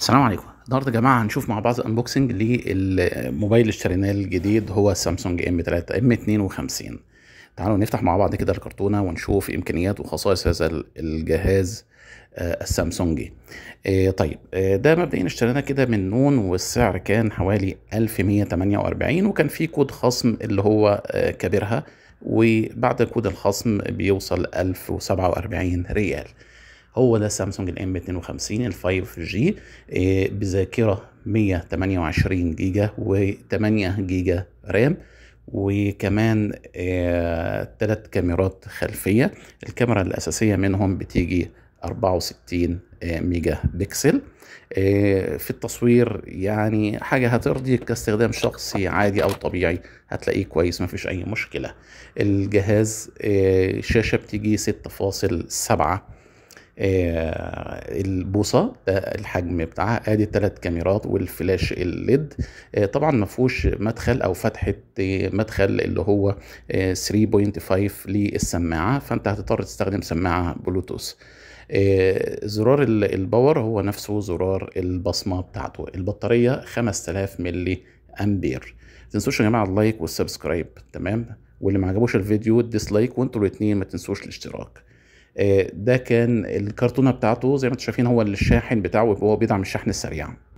السلام عليكم النهارده يا جماعه هنشوف مع بعض انبوكسنج للموبايل اللي اشتريناه الجديد هو سامسونج ام 3 ام 52 تعالوا نفتح مع بعض كده الكرتونه ونشوف امكانيات وخصائص هذا الجهاز آه، السامسونجي آه، طيب آه، ده مبدئيا اشتريناه كده من نون والسعر كان حوالي 1148 وكان في كود خصم اللي هو كبرها وبعد كود الخصم بيوصل 1047 ريال هو ده سامسونج الام 52 ال 5 جي آه، بذاكره 128 جيجا و8 جيجا رام وكمان ثلاث آه، كاميرات خلفيه الكاميرا الاساسيه منهم بتيجي 64 آه، ميجا بكسل في التصوير يعني حاجة هترضي كاستخدام شخصي عادي أو طبيعي هتلاقيه كويس مفيش أي مشكلة الجهاز شاشة بتيجي 6.7 آه، البوصه الحجم بتاعها ادي الثلاث كاميرات والفلاش الليد آه، طبعا ما فيهوش مدخل او فتحه آه، مدخل اللي هو 3.5 للسماعه فانت هتضطر تستخدم سماعه بلوتوث زرار الباور هو نفسه زرار البصمه بتاعته البطاريه 5000 ملي امبير تنسوش يا جماعه اللايك والسبسكرايب تمام واللي ما عجبوش الفيديو ديسلايك وانتوا الاثنين ما تنسوش الاشتراك آه، ده كان الكرتونه بتاعته زي ما انتم شايفين هو الشاحن بتاعه وهو بيدعم الشحن السريع